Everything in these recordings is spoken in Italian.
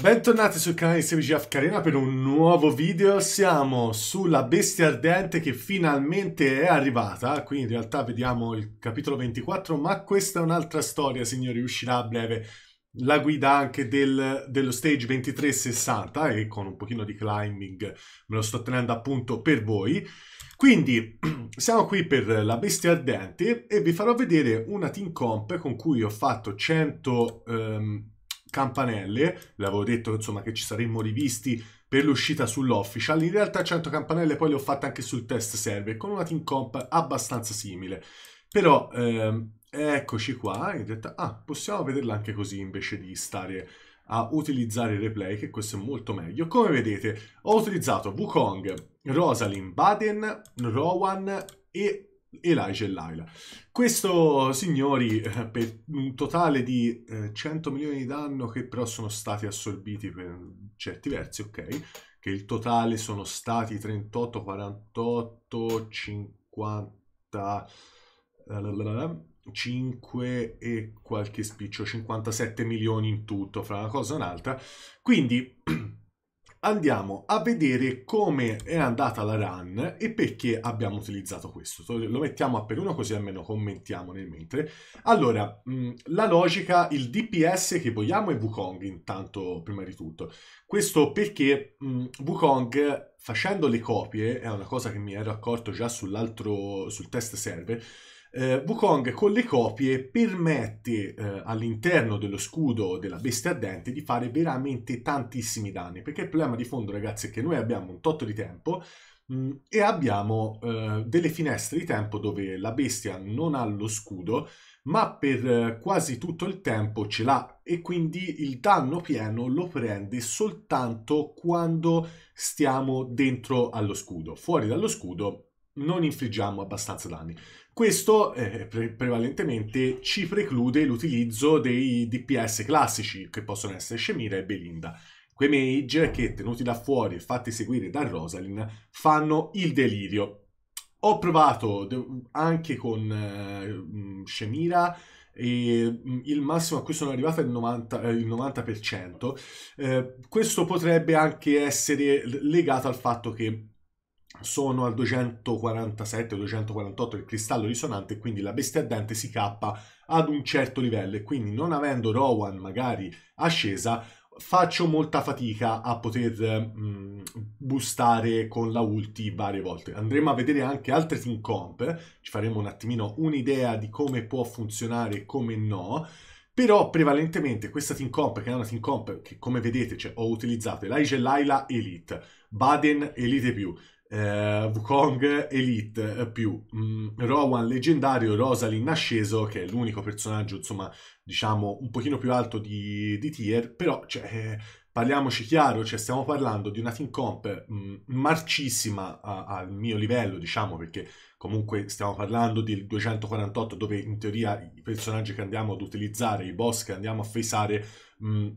Bentornati sul canale di Semigi Afcarena per un nuovo video, siamo sulla bestia ardente che finalmente è arrivata, qui in realtà vediamo il capitolo 24, ma questa è un'altra storia signori, uscirà a breve la guida anche del, dello stage 2360 e con un pochino di climbing me lo sto tenendo appunto per voi. Quindi siamo qui per la bestia ardente e vi farò vedere una team comp con cui ho fatto 100... Um, ehm, campanelle, l'avevo detto insomma che ci saremmo rivisti per l'uscita sull'official, in realtà 100 campanelle poi le ho fatte anche sul test server con una team comp abbastanza simile, però ehm, eccoci qua, in realtà ah, possiamo vederla anche così invece di stare a utilizzare il replay che questo è molto meglio, come vedete ho utilizzato Wukong, Rosalind, Baden, Rowan e Elijah e Laila. Questo, signori, eh, per un totale di 100 eh, milioni di danno che però sono stati assorbiti per certi versi, ok? Che il totale sono stati 38, 48, 50... 5 e qualche spiccio, 57 milioni in tutto, fra una cosa e un'altra. Quindi... andiamo a vedere come è andata la run e perché abbiamo utilizzato questo. Lo mettiamo a per uno così almeno commentiamo nel mentre. Allora, mm, la logica, il DPS che vogliamo è Wukong intanto prima di tutto. Questo perché mm, Wukong facendo le copie, è una cosa che mi ero accorto già sull'altro, sul test server, eh, Wukong con le copie permette eh, all'interno dello scudo della bestia dente di fare veramente tantissimi danni, perché il problema di fondo ragazzi è che noi abbiamo un tot di tempo mh, mm, e abbiamo eh, delle finestre di tempo dove la bestia non ha lo scudo, ma per eh, quasi tutto il tempo ce l'ha e quindi il danno pieno lo prende soltanto quando stiamo dentro allo scudo. Fuori dallo scudo non infliggiamo abbastanza danni. Questo eh, pre prevalentemente ci preclude l'utilizzo dei DPS classici che possono essere Shemira e Belinda. Quei mage che tenuti da fuori e fatti seguire da Rosalyn fanno il delirio. Ho provato anche con eh, mm, Shemira e mm, il massimo a cui sono arrivato è il 90%, eh, il 90%. Eh, questo potrebbe anche essere legato al fatto che sono al 247-248 del cristallo risonante quindi la bestia a dente si cappa ad un certo livello e quindi non avendo Rowan magari ascesa faccio molta fatica a poter mh, mm, boostare con la ulti varie volte. Andremo a vedere anche altre team comp, ci faremo un attimino un'idea di come può funzionare e come no. Però prevalentemente questa team comp, che è una team comp che come vedete cioè, ho utilizzato Elijah Laila Elite, Baden Elite più, eh, Wukong Elite più mh, mm, Rowan leggendario, Rosalind asceso, che è l'unico personaggio, insomma, diciamo un pochino più alto di, di tier, però cioè, eh, parliamoci chiaro, cioè, stiamo parlando di una team comp mh, mm, marcissima a, al mio livello, diciamo, perché comunque stiamo parlando del 248 dove in teoria i personaggi che andiamo ad utilizzare, i boss che andiamo a faceare mh, mm,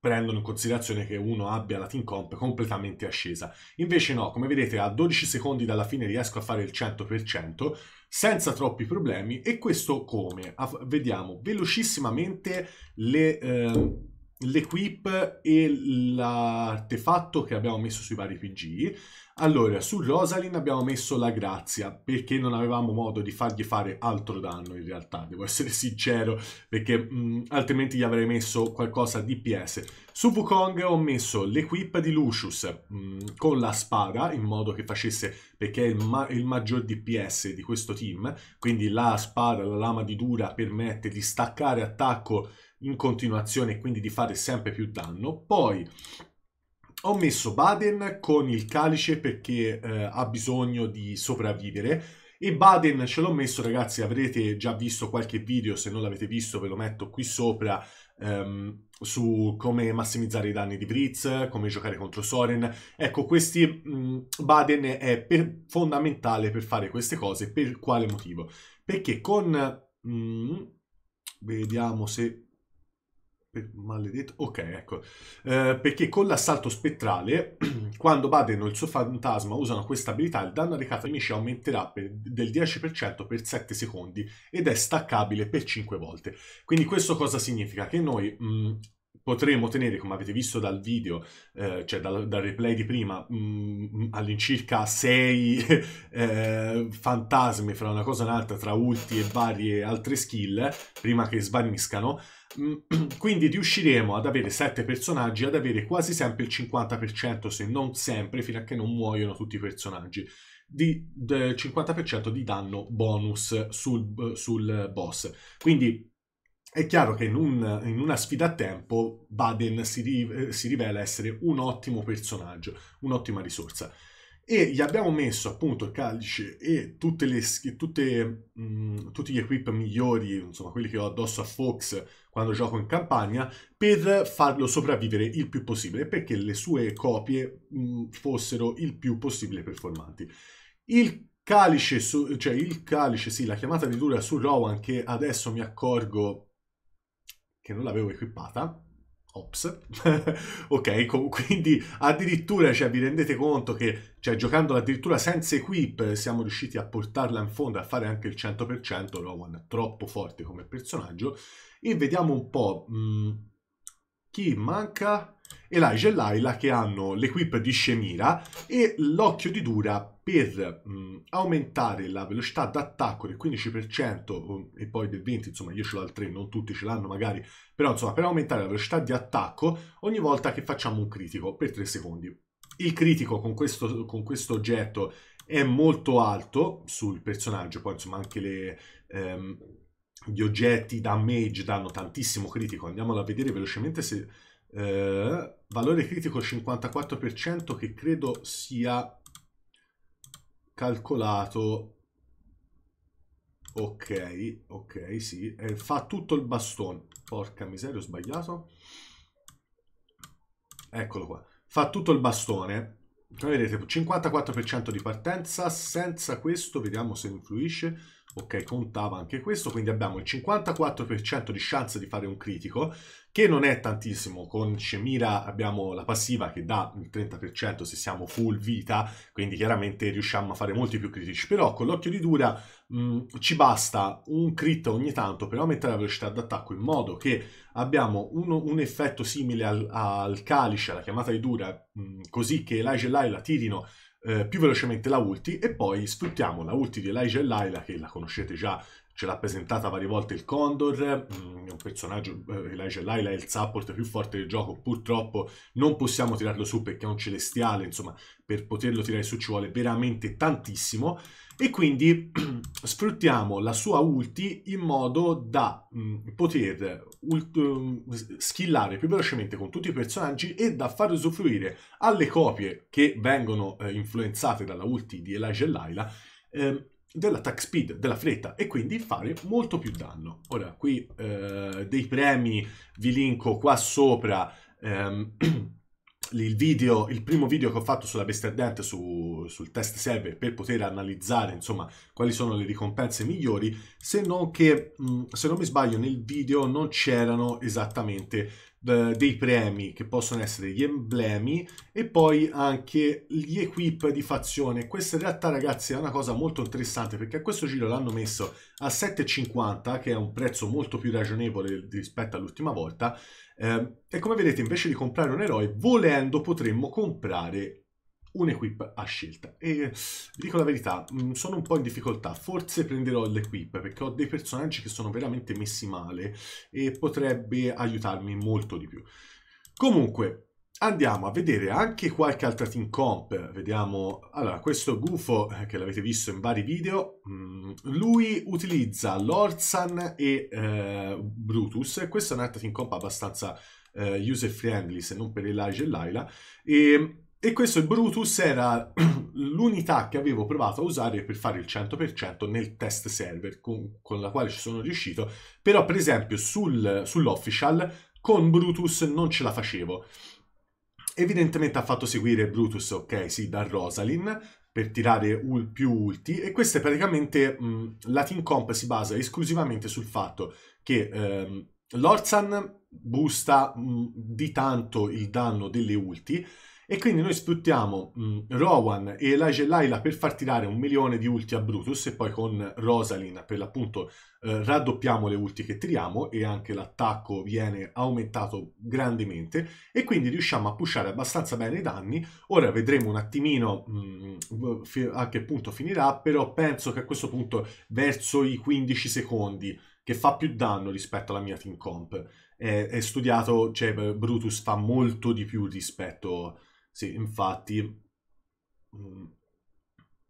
prendono in considerazione che uno abbia la team comp completamente ascesa. Invece no, come vedete a 12 secondi dalla fine riesco a fare il 100% senza troppi problemi e questo come? vediamo velocissimamente le... Eh l'equip e l'artefatto che abbiamo messo sui vari PG. Allora, su Rosalind abbiamo messo la grazia, perché non avevamo modo di fargli fare altro danno in realtà, devo essere sincero, perché mh, altrimenti gli avrei messo qualcosa di PS. Su Wukong ho messo l'equip di Lucius mh, con la spada, in modo che facesse, perché è il, ma il maggior DPS di questo team, quindi la spada, la lama di dura, permette di staccare attacco in continuazione e quindi di fare sempre più danno. Poi ho messo Baden con il calice perché eh, ha bisogno di sopravvivere e Baden ce l'ho messo ragazzi avrete già visto qualche video se non l'avete visto ve lo metto qui sopra ehm, su come massimizzare i danni di Britz, come giocare contro Soren ecco questi mh, mm, Baden è per, fondamentale per fare queste cose per quale motivo? perché con mh, mm, vediamo se eh, maledetto, ok, ecco, eh, perché con l'assalto spettrale, quando Baden o il suo fantasma usano questa abilità, il danno arrecato ai nemici aumenterà per, del 10% per 7 secondi ed è staccabile per 5 volte. Quindi questo cosa significa? Che noi mh, mm, potremo tenere, come avete visto dal video, eh, cioè dal, dal, replay di prima, mm, mm, all'incirca sei eh, fantasmi fra una cosa e un'altra, tra ulti e varie altre skill, prima che svaniscano. Mm, quindi riusciremo ad avere sette personaggi, ad avere quasi sempre il 50%, se non sempre, fino a che non muoiono tutti i personaggi, di, 50% di danno bonus sul, eh, sul boss. Quindi è chiaro che in, un, in, una sfida a tempo Baden si, ri, eh, si rivela essere un ottimo personaggio, un'ottima risorsa. E gli abbiamo messo appunto il calice e tutte le, tutte, mh, mm, tutti gli equip migliori, insomma quelli che ho addosso a Fox quando gioco in campagna, per farlo sopravvivere il più possibile, perché le sue copie mh, mm, fossero il più possibile performanti. Il calice, su, cioè il calice, sì, la chiamata di dura su Rowan che adesso mi accorgo che non l'avevo equipata, ops, ok, quindi addirittura cioè, vi rendete conto che cioè, giocandola addirittura senza equip siamo riusciti a portarla in fondo, a fare anche il 100%, Rowan è troppo forte come personaggio, e vediamo un po' mh, mm, chi manca, Elijah e Laila che hanno l'equip di Scemira e l'occhio di Dura per mh, aumentare la velocità d'attacco del 15% um, e poi del 20%, insomma io ce l'ho al 3, non tutti ce l'hanno magari, però insomma per aumentare la velocità di attacco ogni volta che facciamo un critico per 3 secondi. Il critico con questo, con questo oggetto è molto alto sul personaggio, poi insomma anche le, ehm, gli oggetti da mage danno tantissimo critico, andiamolo a vedere velocemente se... Eh, valore critico 54% che credo sia calcolato ok ok sì e fa tutto il bastone porca miseria ho sbagliato eccolo qua fa tutto il bastone come vedete 54% di partenza senza questo vediamo se influisce Ok, contava anche questo, quindi abbiamo il 54% di chance di fare un critico, che non è tantissimo, con Scemira abbiamo la passiva che dà il 30% se siamo full vita, quindi chiaramente riusciamo a fare molti più critici, però con l'occhio di dura mh, mm, ci basta un crit ogni tanto per aumentare la velocità d'attacco in modo che abbiamo un, un effetto simile al, al, calice, alla chiamata di dura, mh, mm, così che Elijah e Lai la tirino eh, più velocemente la ulti e poi sfruttiamo la ulti di Elijah e Laila che la conoscete già ce l'ha presentata varie volte il Condor, mm, è un personaggio, eh, Elijah Laila è il support più forte del gioco, purtroppo non possiamo tirarlo su perché è un celestiale, insomma per poterlo tirare su ci vuole veramente tantissimo, e quindi sfruttiamo la sua ulti in modo da mh, mm, poter mm, skillare più velocemente con tutti i personaggi e da far usufruire alle copie che vengono eh, influenzate dalla ulti di Elijah e Laila eh, dell'attack speed, della fretta e quindi fare molto più danno. Ora qui eh, dei premi vi linko qua sopra ehm, il, video, il primo video che ho fatto sulla bestia ardente su, sul test server per poter analizzare insomma quali sono le ricompense migliori se non che mm, se non mi sbaglio nel video non c'erano esattamente eh, dei premi che possono essere gli emblemi e poi anche gli equip di fazione questa in realtà ragazzi è una cosa molto interessante perché a questo giro l'hanno messo a 7,50 che è un prezzo molto più ragionevole rispetto all'ultima volta eh, e come vedete invece di comprare un eroe, volendo potremmo comprare un'equip a scelta e dico la verità mm, sono un po' in difficoltà forse prenderò l'equip perché ho dei personaggi che sono veramente messi male e potrebbe aiutarmi molto di più comunque andiamo a vedere anche qualche altra team comp. Vediamo, allora, questo gufo eh, che l'avete visto in vari video, mm, lui utilizza Lorsan e eh, Brutus, questa è un'altra team comp abbastanza eh, user friendly, se non per Elijah e Laila, e, e questo Brutus era l'unità che avevo provato a usare per fare il 100% nel test server con, con, la quale ci sono riuscito, però per esempio sul, sull'official con Brutus non ce la facevo. Evidentemente ha fatto seguire Brutus, ok, sì, da Rosalyn, per tirare ul più ulti, e questa è praticamente... Mh, mm, la team comp si basa esclusivamente sul fatto che... Ehm, L'Orsan boosta mh, mm, di tanto il danno delle ulti e quindi noi sfruttiamo mh, mm, Rowan e Elijah Laila per far tirare un milione di ulti a Brutus e poi con Rosalyn per l'appunto eh, raddoppiamo le ulti che tiriamo e anche l'attacco viene aumentato grandemente e quindi riusciamo a pushare abbastanza bene i danni. Ora vedremo un attimino mh, mm, a che punto finirà, però penso che a questo punto verso i 15 secondi che fa più danno rispetto alla mia team comp. È, studiato, cioè Brutus fa molto di più rispetto sì, infatti... Mm,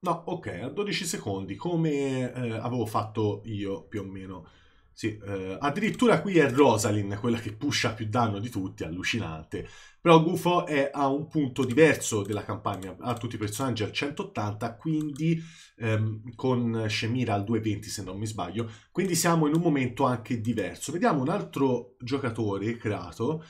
no, ok, a 12 secondi, come eh, avevo fatto io più o meno. Sì, eh, addirittura qui è Rosalind, quella che pusha più danno di tutti, allucinante. Però Gufo è a un punto diverso della campagna, ha tutti i personaggi al 180, quindi ehm, con Shemira al 220 se non mi sbaglio. Quindi siamo in un momento anche diverso. Vediamo un altro giocatore creato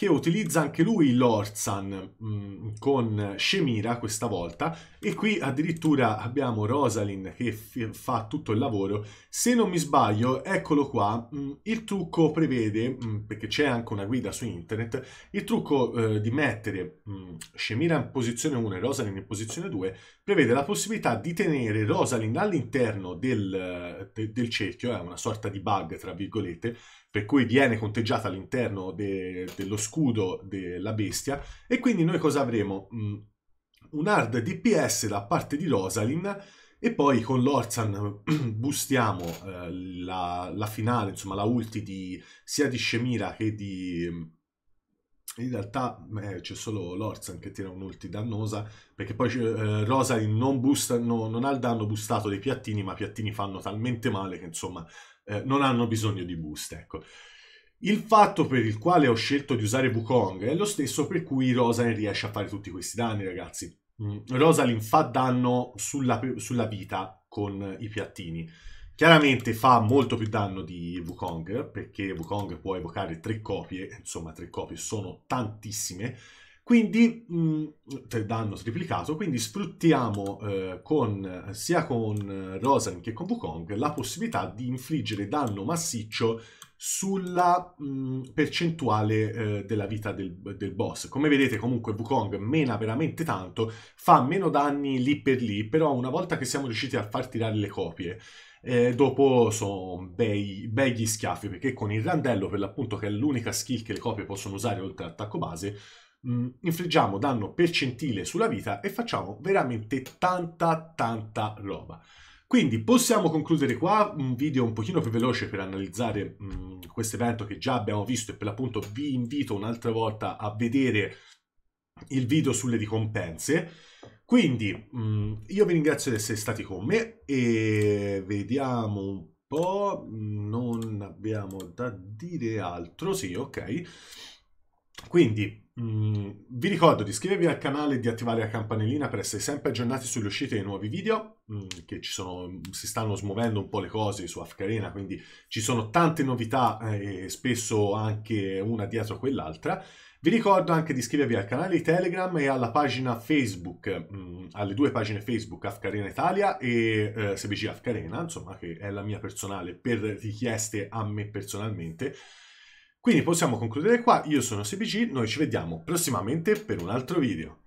che utilizza anche lui l'Orsan mm, con Shemira questa volta e qui addirittura abbiamo Rosalind che fa tutto il lavoro. Se non mi sbaglio, eccolo qua, mh, mm, il trucco prevede, mh, mm, perché c'è anche una guida su internet, il trucco eh, di mettere Shemira in posizione 1 e Rosalind in posizione 2 prevede la possibilità di tenere Rosalind all'interno del, eh, de, del cerchio, è eh, una sorta di bug tra virgolette, per cui viene conteggiata all'interno de, dello scudo della bestia e quindi noi cosa avremo? Mm, un hard DPS da parte di Rosalind. e poi con l'Orsan bustiamo eh, la, la, finale, insomma la ulti di, sia di Shemira che di... In realtà eh, c'è solo l'Orsan che tira un'ulti dannosa, perché poi eh, Rosalin non, busta, no, non ha il danno bustato dei piattini, ma i piattini fanno talmente male che insomma eh, non hanno bisogno di boost. Ecco. Il fatto per il quale ho scelto di usare Wukong è lo stesso per cui Rosalyn riesce a fare tutti questi danni, ragazzi. Mm, Rosalind fa danno sulla, sulla vita con i piattini. Chiaramente fa molto più danno di Wukong, perché Wukong può evocare tre copie, insomma tre copie sono tantissime, quindi mh, mm, il danno triplicato, quindi sfruttiamo eh, con, sia con eh, Rosen che con Wukong la possibilità di infliggere danno massiccio sulla mh, mm, percentuale eh, della vita del, del, boss. Come vedete comunque Wukong mena veramente tanto, fa meno danni lì per lì, però una volta che siamo riusciti a far tirare le copie, eh, dopo sono bei, begli schiaffi, perché con il randello per l'appunto che è l'unica skill che le copie possono usare oltre all'attacco base, mh, mm, infliggiamo danno percentile sulla vita e facciamo veramente tanta tanta roba. Quindi possiamo concludere qua un video un pochino più veloce per analizzare mm, questo evento che già abbiamo visto e per l'appunto vi invito un'altra volta a vedere il video sulle ricompense. Quindi mh, mm, io vi ringrazio di essere stati con me e vediamo un po', non abbiamo da dire altro, sì ok. Quindi Mm, vi ricordo di iscrivervi al canale e di attivare la campanellina per essere sempre aggiornati sulle uscite dei nuovi video, mm, che sono, mm, si stanno smuovendo un po' le cose su Afkarena, quindi ci sono tante novità eh, e eh, spesso anche una dietro quell'altra. Vi ricordo anche di iscrivervi al canale di Telegram e alla pagina Facebook, mh, mm, alle due pagine Facebook Afkarena Italia e eh, SBG Afkarena, insomma che è la mia personale per richieste a me personalmente. Quindi possiamo concludere qua, io sono CPG, noi ci vediamo prossimamente per un altro video.